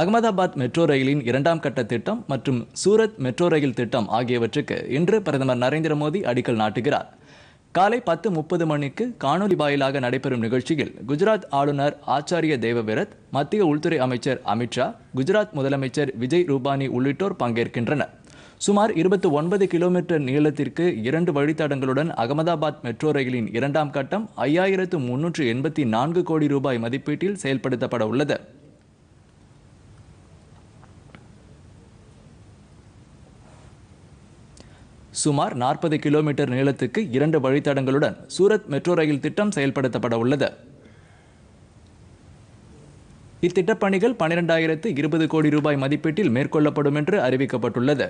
Ahmedabad metro ரயிலின் இரண்டாம் கட்ட திட்டம் மற்றும் சூரத் மெட்ரோ ரயில் திட்டம் ஆகியவற்றுக்கு இன்று பிரதமர் நரேந்திர மோடி அடிக்கல் நாட்டுகிறார் காலை பத்து முப்பது மணிக்கு காணொலி வாயிலாக நடைபெறும் நிகழ்ச்சியில் குஜராத் ஆளுநர் ஆச்சாரிய தேவவிரத் மத்திய உள்துறை அமைச்சர் அமித்ஷா குஜராத் முதலமைச்சர் விஜய் ரூபானி உள்ளிட்டோர் பங்கேற்கின்றனர் சுமார் இருபத்தி ஒன்பது கிலோமீட்டர் நீளத்திற்கு இரண்டு வழித்தடங்களுடன் அகமதாபாத் மெட்ரோ ரயிலின் இரண்டாம் கட்டம் ஐயாயிரத்து முன்னூற்று எண்பத்தி நான்கு கோடி ரூபாய் மதிப்பீட்டில் செயல்படுத்தப்பட உள்ளது சுமார் நாற்பது கிலோமீட்டர் நீளத்துக்கு இரண்டு வழித்தடங்களுடன் சூரத் மெட்ரோ ரயில் திட்டம் செயல்படுத்தப்பட உள்ளது இத்திட்டப்பணிகள் பனிரெண்டாயிரத்து இருபது கோடி ரூபாய் மதிப்பீட்டில் மேற்கொள்ளப்படும் என்று அறிவிக்கப்பட்டுள்ளது